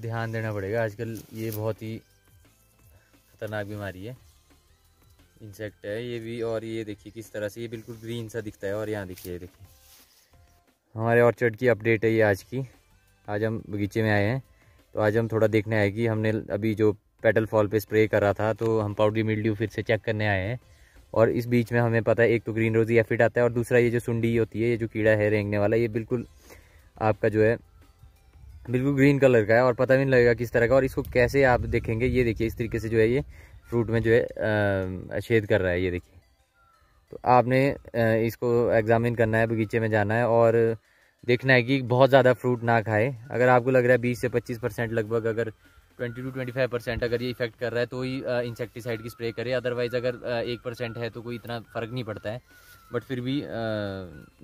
ध्यान देना पड़ेगा आजकल ये बहुत ही ख़तरनाक बीमारी है इंसेक्ट है ये भी और ये देखिए किस तरह से ये बिल्कुल ग्रीन सा दिखता है और यहाँ देखिए देखिए हमारे ऑर्चर्ड की अपडेट है ये आज की आज हम बगीचे में आए हैं तो आज हम थोड़ा देखने आए कि हमने अभी जो पेटल फॉल पे स्प्रे कर रहा था तो हम पाउडरी मिल्ड्यू फिर से चेक करने आए हैं और इस बीच में हमें पता है एक तो ग्रीन रोजी एफिड आता है और दूसरा ये जो सुंडी होती है ये जो कीड़ा है रेंगने वाला ये बिल्कुल आपका जो है बिल्कुल ग्रीन कलर का है और पता भी नहीं लगेगा किस तरह का और इसको कैसे आप देखेंगे ये देखिए इस तरीके से जो है ये फ्रूट में जो है छेद कर रहा है ये देखिए तो आपने इसको एग्ज़ामिन करना है बगीचे में जाना है और देखना है कि बहुत ज़्यादा फ्रूट ना खाए अगर आपको लग रहा है बीस से पच्चीस परसेंट लगभग अगर twenty two twenty five percent अगर ये इफेक्ट कर रहा है तो ही इंसेक्टिसाइड की स्प्रे करें अदरवाइज़ अगर एक परसेंट है तो कोई इतना फ़र्क नहीं पड़ता है बट फिर भी आ,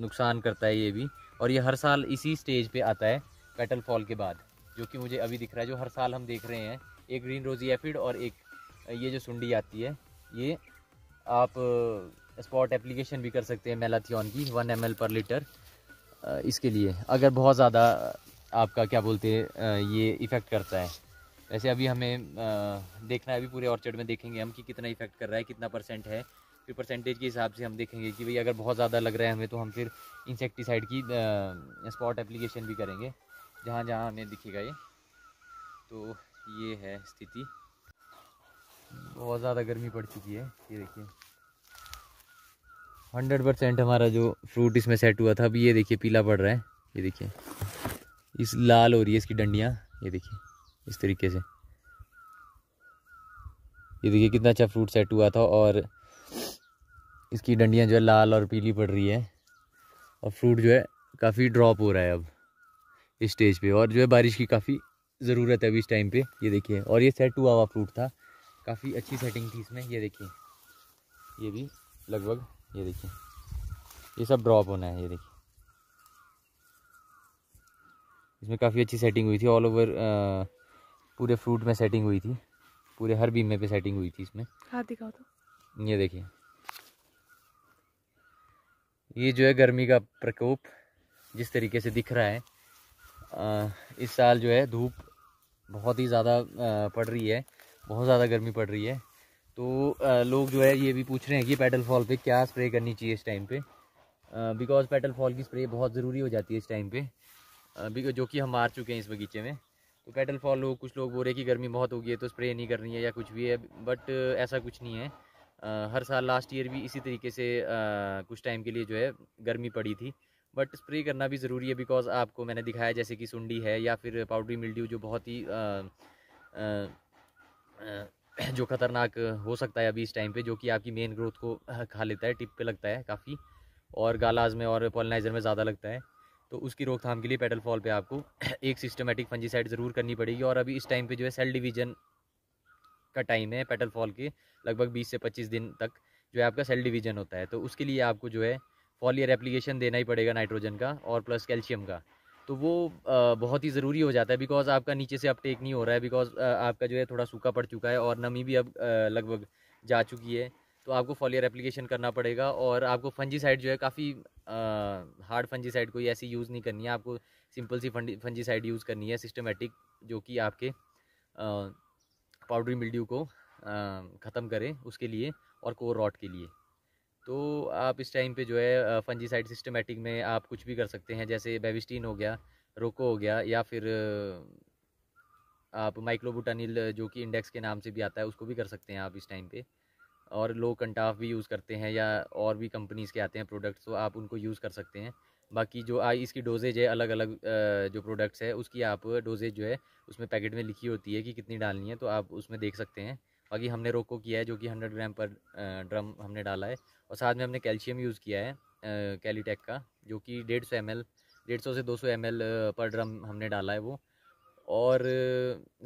नुकसान करता है ये भी और ये हर साल इसी स्टेज पे आता है पेटल फॉल के बाद जो कि मुझे अभी दिख रहा है जो हर साल हम देख रहे हैं एक ग्रीन रोजी एफिड और एक ये जो सुंडी आती है ये आप स्पॉट एप्लीकेशन भी कर सकते हैं मेलाथियन की वन एम पर लीटर इसके लिए अगर बहुत ज़्यादा आपका क्या बोलते हैं ये इफ़ेक्ट करता है वैसे अभी हमें देखना है अभी पूरे ऑर्चर्ड में देखेंगे हम कि कितना इफ़ेक्ट कर रहा है कितना परसेंट है फिर परसेंटेज के हिसाब से हम देखेंगे कि भाई अगर बहुत ज़्यादा लग रहा है हमें तो हम फिर इंसेक्टिसाइड की स्पॉट एप्लीकेशन भी करेंगे जहाँ जहाँ हमें दिखेगा ये तो ये है स्थिति बहुत ज़्यादा गर्मी पड़ चुकी है ये देखिए हंड्रेड परसेंट हमारा जो फ्रूट इसमें सेट हुआ था अब ये देखिए पीला पड़ रहा है ये देखिए इस लाल हो रही है इसकी डंडियाँ ये देखिए इस तरीके से ये देखिए कितना अच्छा फ्रूट सेट हुआ था और इसकी डंडियाँ जो है लाल और पीली पड़ रही है और फ्रूट जो है काफ़ी ड्रॉप हो रहा है अब इस स्टेज पे और जो है बारिश की काफ़ी ज़रूरत है अभी इस टाइम पे ये देखिए और ये सेट हुआ हुआ फ्रूट था काफ़ी अच्छी सेटिंग थी इसमें ये देखिए ये भी लगभग ये देखिए ये सब ड्रॉप होना है ये देखिए इसमें काफ़ी अच्छी सेटिंग हुई थी ऑल ओवर पूरे फ्रूट में सेटिंग हुई थी पूरे हर बीमे पे सेटिंग हुई थी इसमें हाथ दिखाओ तो ये देखिए ये जो है गर्मी का प्रकोप जिस तरीके से दिख रहा है इस साल जो है धूप बहुत ही ज़्यादा पड़ रही है बहुत ज़्यादा गर्मी पड़ रही है तो लोग जो है ये भी पूछ रहे हैं कि पेटल फॉल पे क्या स्प्रे करनी चाहिए इस टाइम पे बिकॉज पेटल फॉल की स्प्रे बहुत ज़रूरी हो जाती है इस टाइम पे बिकॉज जो कि हम मार चुके हैं इस बगीचे में तो पेटल फॉल लोग कुछ लोग बोल रहे हैं कि गर्मी बहुत होगी है तो स्प्रे नहीं करनी है या कुछ भी है बट ऐसा कुछ नहीं है हर साल लास्ट ईयर भी इसी तरीके से कुछ टाइम के लिए जो है गर्मी पड़ी थी बट स्प्रे करना भी ज़रूरी है बिकॉज आपको मैंने दिखाया जैसे कि सुंडी है या फिर पाउडरी मिल्ड्यू जो बहुत ही आ, आ, जो ख़तरनाक हो सकता है अभी इस टाइम पे जो कि आपकी मेन ग्रोथ को खा लेता है टिप पे लगता है काफ़ी और गालाज में और पोलनाइजर में ज़्यादा लगता है तो उसकी रोकथाम के लिए पेटल फॉल पर आपको एक सिस्टमेटिक फंजीसाइड ज़रूर करनी पड़ेगी और अभी इस टाइम पर जो है सेल डिवीज़न का टाइम है पेटल फॉल के लगभग बीस से पच्चीस दिन तक जो है आपका सेल डिवीज़न होता है तो उसके लिए आपको जो है फॉलियर एप्लीकेशन देना ही पड़ेगा नाइट्रोजन का और प्लस कैल्शियम का तो वो बहुत ही ज़रूरी हो जाता है बिकॉज आपका नीचे से अब टेक नहीं हो रहा है बिकॉज आपका जो है थोड़ा सूखा पड़ चुका है और नमी भी अब लगभग जा चुकी है तो आपको फॉलियर एप्लीकेशन करना पड़ेगा और आपको फंजीसाइड जो है काफ़ी हार्ड फंजीसाइड कोई ऐसी यूज़ नहीं करनी है आपको सिंपल सी फंजीसाइड यूज़ करनी है सिस्टमेटिक जो कि आपके पाउडरी मिल्ड्यू को ख़त्म करे उसके लिए और कोर रॉट के लिए तो आप इस टाइम पे जो है फंजीसाइड सिस्टमेटिक में आप कुछ भी कर सकते हैं जैसे बेविस्टीन हो गया रोको हो गया या फिर आप माइक्रोबुटानिल जो कि इंडेक्स के नाम से भी आता है उसको भी कर सकते हैं आप इस टाइम पे और लो कंटाफ भी यूज़ करते हैं या और भी कंपनीज़ के आते हैं प्रोडक्ट्स तो आप उनको यूज़ कर सकते हैं बाकी जो आ, इसकी डोजेज है अलग अलग जो प्रोडक्ट्स है उसकी आप डोजेज जो है उसमें पैकेट में लिखी होती है कि कितनी डालनी है तो आप उसमें देख सकते हैं बाकी हमने रोको किया है जो कि हंड्रेड ग्राम पर ड्रम हमने डाला है और साथ में हमने कैल्शियम यूज़ किया है कैलीटेक का जो कि डेढ़ सौ एम एल डेढ़ सौ से दो सौ एम एल पर ड्रम हमने डाला है वो और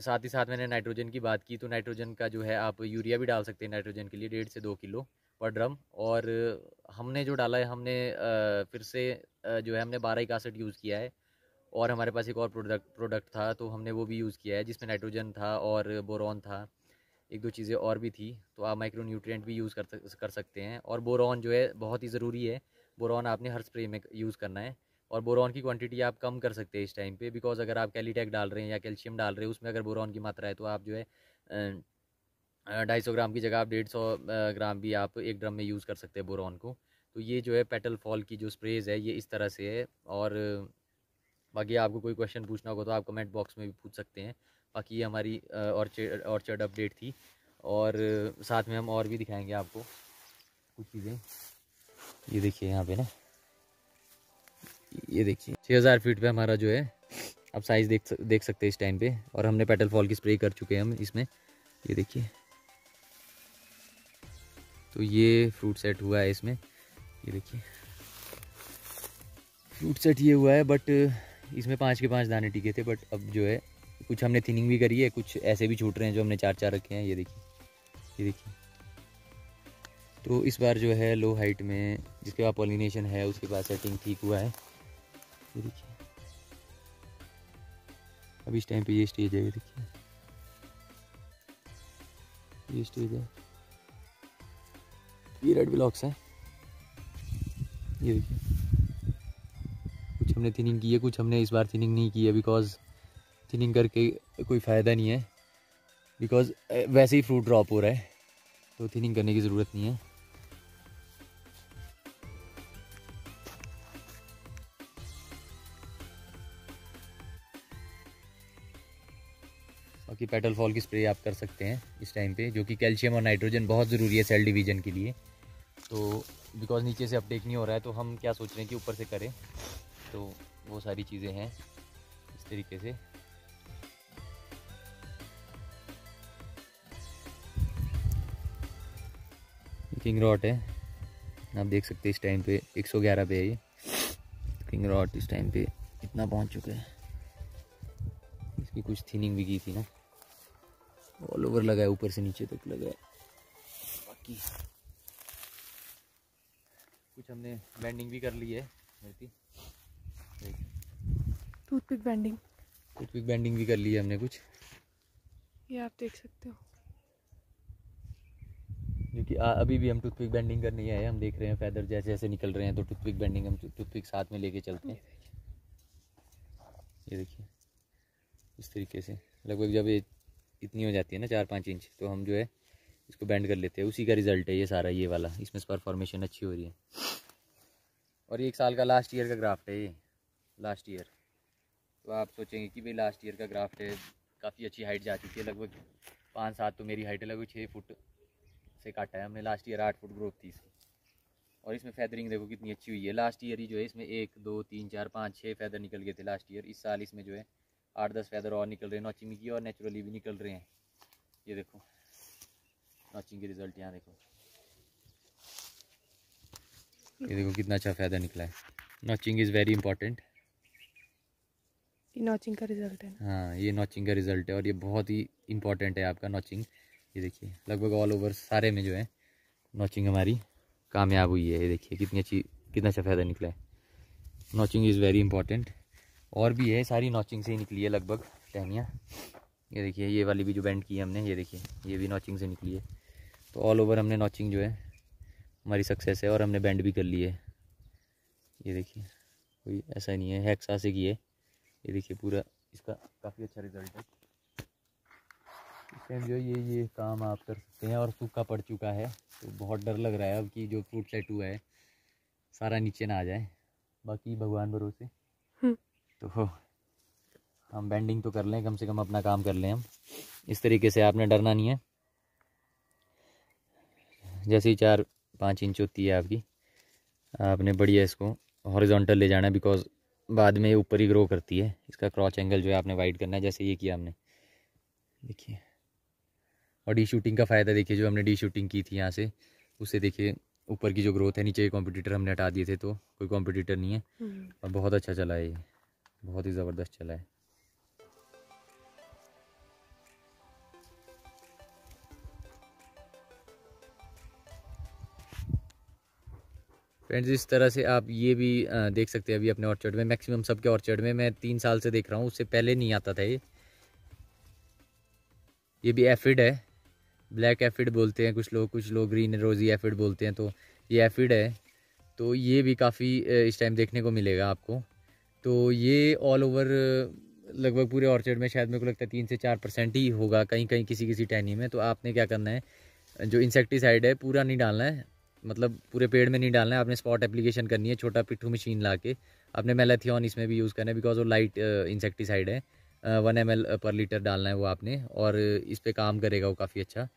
साथ ही साथ मैंने नाइट्रोजन की बात की तो नाइट्रोजन का जो है आप यूरिया भी डाल सकते हैं नाइट्रोजन के लिए डेढ़ से दो किलो पर ड्रम और हमने जो डाला है हमने फिर से जो है हमने बारह इकासठ यूज़ किया है और हमारे पास एक और प्रोडक्ट प्रोडक्ट था तो हमने वो भी यूज़ किया है जिसमें नाइट्रोजन था और बोरॉन था एक दो चीज़ें और भी थी तो आप माइक्रो न्यूट्रियट भी यूज़ कर सक, कर सकते हैं और बोरॉन जो है बहुत ही ज़रूरी है बोरॉन आपने हर स्प्रे में यूज़ करना है और बोरॉन की क्वांटिटी आप कम कर सकते हैं इस टाइम पे बिकॉज अगर आप कैलीटेक डाल रहे हैं या कैल्शियम डाल रहे हैं उसमें अगर बोरॉन की मात्रा है तो आप जो है ढाई सौ ग्राम की जगह आप डेढ़ सौ ग्राम भी आप एक ड्रम में यूज़ कर सकते हैं बोरॉन को तो ये जो है पेटल फॉल की जो स्प्रेज है ये इस तरह से है और बाकी आपको कोई क्वेश्चन पूछना होगा तो आप कमेंट बॉक्स में भी पूछ सकते हैं बाकी ये हमारी ऑर्चर्ड ऑर्चर्ड अपडेट थी और साथ में हम और भी दिखाएंगे आपको कुछ चीज़ें ये देखिए यहाँ पे ना ये देखिए छः हज़ार फीट पे हमारा जो है आप साइज़ देख देख सकते हैं इस टाइम पे और हमने पेटल फॉल की स्प्रे कर चुके हैं हम इसमें ये देखिए तो ये फ्रूट सेट हुआ है इसमें ये देखिए फ्रूट सेट ये हुआ है बट इसमें पाँच के पाँच दाने टिके थे बट अब जो है कुछ हमने थिनिंग भी करी है कुछ ऐसे भी छूट रहे हैं जो हमने चार चार रखे हैं ये देखिए ये देखिए तो इस बार जो है लो हाइट में जिसके पास पॉलिनेशन है उसके पास सेटिंग ठीक हुआ है ये देखिए अब इस टाइम पे ये स्टेज है ये देखिए ये स्टेज है ये रेड ब्लॉक्स है ये देखिए कुछ हमने थिनिंग की है कुछ हमने इस बार थिनिंग नहीं की है बिकॉज़ थिनिंग करके कोई फ़ायदा नहीं है बिकॉज वैसे ही फ्रूट ड्रॉप हो रहा है तो थिनिंग करने की ज़रूरत नहीं है बाकी पेटल फॉल की स्प्रे आप कर सकते हैं इस टाइम पे जो कि कैल्शियम और नाइट्रोजन बहुत ज़रूरी है सेल डिवीजन के लिए तो बिकॉज़ नीचे से अपडेट नहीं हो रहा है तो हम क्या सोच रहे हैं कि ऊपर से करें तो वो सारी चीज़ें हैं इस तरीके से किंग रॉट है आप देख सकते हैं इस टाइम पे 111 पे है ये किंग रॉट इस टाइम पे इतना पहुंच चुका है इसकी कुछ थिनिंग भी की थी ना ऑल ओवर लगा है ऊपर से नीचे तक लगा है बाकी कुछ हमने बैंडिंग भी कर ली है टूथपिक बैंडिंग टूथपिक बैंडिंग भी कर ली है हमने कुछ ये आप देख सकते हो कि अभी भी हम टूथपिक बैंडिंग करने आए हम देख रहे हैं फैदर जैसे जैसे निकल रहे हैं तो टूथपिक बैंडिंग हम टूथपिक साथ में लेके चलते हैं ये देखिए इस तरीके से लगभग जब ये इतनी हो जाती है ना चार पाँच इंच तो हम जो है इसको बैंड कर लेते हैं उसी का रिजल्ट है ये सारा ये वाला इसमें परफॉर्मेशन अच्छी हो रही है और ये एक साल का लास्ट ईयर का ग्राफ्ट है ये लास्ट ईयर तो आप सोचेंगे कि भाई लास्ट ईयर का ग्राफ्ट है काफ़ी अच्छी हाइट जा चुकी है लगभग पाँच सात तो मेरी हाइट है लगभग छः फुट से काटा है हमने लास्ट ईयर आठ फुट ग्रोथ थी इसकी और इसमें फैदरिंग देखो कितनी अच्छी हुई है लास्ट ईयर ही जो है इसमें एक दो तीन चार पाँच छः फैदर निकल गए थे लास्ट ईयर इस साल इसमें जो है आठ दस फैदर और निकल रहे हैं नॉचिंग की और नेचुरली भी निकल रहे हैं ये देखो नॉचिंग के रिजल्ट यहाँ देखो ये देखो कितना अच्छा फायदा निकला है notching is very important notching का रिजल्ट है हाँ ये नॉचिंग का रिजल्ट है और ये बहुत ही इंपॉर्टेंट है आपका नॉचिंग ये देखिए लगभग ऑल ओवर सारे में जो है नोचिंग हमारी कामयाब हुई है ये देखिए कितनी अच्छी कितना अच्छा फ़ायदा निकला है नोचिंग इज़ वेरी इंपॉर्टेंट और भी है सारी नोचिंग से ही निकली है लगभग टहनियाँ ये देखिए ये वाली भी जो बैंड की है हमने ये देखिए ये भी नोचिंग से निकली है तो ऑल ओवर हमने नोचिंग जो है हमारी सक्सेस है और हमने बैंड भी कर ली है ये देखिए कोई ऐसा नहीं है हैक्सा से की है ये देखिए पूरा इसका काफ़ी अच्छा रिजल्ट है फ्रेंड जो ये ये काम आप कर सकते हैं और सूखा पड़ चुका है तो बहुत डर लग रहा है अब कि जो फ्रूट सेट हुआ है सारा नीचे ना आ जाए बाकी भगवान भरोसे हम्म। तो हम बेंडिंग तो कर लें कम से कम अपना काम कर लें हम इस तरीके से आपने डरना नहीं है जैसे ही चार पाँच इंच होती है आपकी आपने बढ़िया इसको हॉरिजॉन्टल ले जाना है बिकॉज बाद में ऊपर ही ग्रो करती है इसका क्रॉच एंगल जो है आपने वाइड करना है जैसे ये किया हमने देखिए और डी शूटिंग का फ़ायदा देखिए जो हमने डी शूटिंग की थी यहाँ से उससे देखिए ऊपर की जो ग्रोथ है नीचे के कॉम्पिटिटर हमने हटा दिए थे तो कोई कॉम्पिटिटर नहीं है हम्म। और बहुत अच्छा चला है ये बहुत ही ज़बरदस्त चला है फ्रेंड्स इस तरह से आप ये भी देख सकते हैं अभी अपने ऑर्चर्ड में मैक्सिमम सबके ऑर्चर्ड में मैं तीन साल से देख रहा हूँ उससे पहले नहीं आता था ये ये भी एफिड है ब्लैक एफिड बोलते हैं कुछ लोग कुछ लोग ग्रीन रोज़ी एफिड बोलते हैं तो ये एफिड है तो ये भी काफ़ी इस टाइम देखने को मिलेगा आपको तो ये ऑल ओवर लगभग पूरे ऑर्चर्ड में शायद मेरे को लगता है तीन से चार परसेंट ही होगा कहीं कहीं किसी किसी टहनी में तो आपने क्या करना है जो इंसेक्टिसाइड है पूरा नहीं डालना है मतलब पूरे पेड़ में नहीं डालना है आपने स्पॉट एप्लीकेशन करनी है छोटा पिट्ठू मशीन ला के आपने मेलाथियन इसमें भी यूज़ करना है बिकॉज वो लाइट इंसेक्टिसाइड है वन एम पर लीटर डालना है वो आपने और इस पर काम करेगा वो काफ़ी अच्छा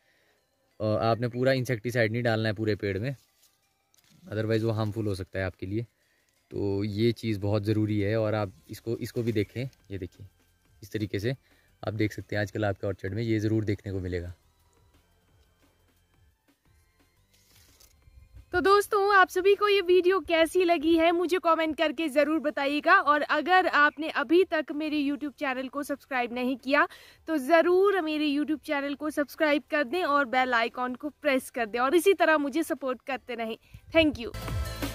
और आपने पूरा इंसेक्टिसाइड नहीं डालना है पूरे पेड़ में अदरवाइज़ वो हार्मफुल हो सकता है आपके लिए तो ये चीज़ बहुत ज़रूरी है और आप इसको इसको भी देखें ये देखिए इस तरीके से आप देख सकते हैं आजकल आपके ऑर्चर्ड में ये ज़रूर देखने को मिलेगा तो दोस्तों आप सभी को ये वीडियो कैसी लगी है मुझे कमेंट करके ज़रूर बताइएगा और अगर आपने अभी तक मेरे यूट्यूब चैनल को सब्सक्राइब नहीं किया तो ज़रूर मेरे यूट्यूब चैनल को सब्सक्राइब कर दें और बेल आइकॉन को प्रेस कर दें और इसी तरह मुझे सपोर्ट करते रहें थैंक यू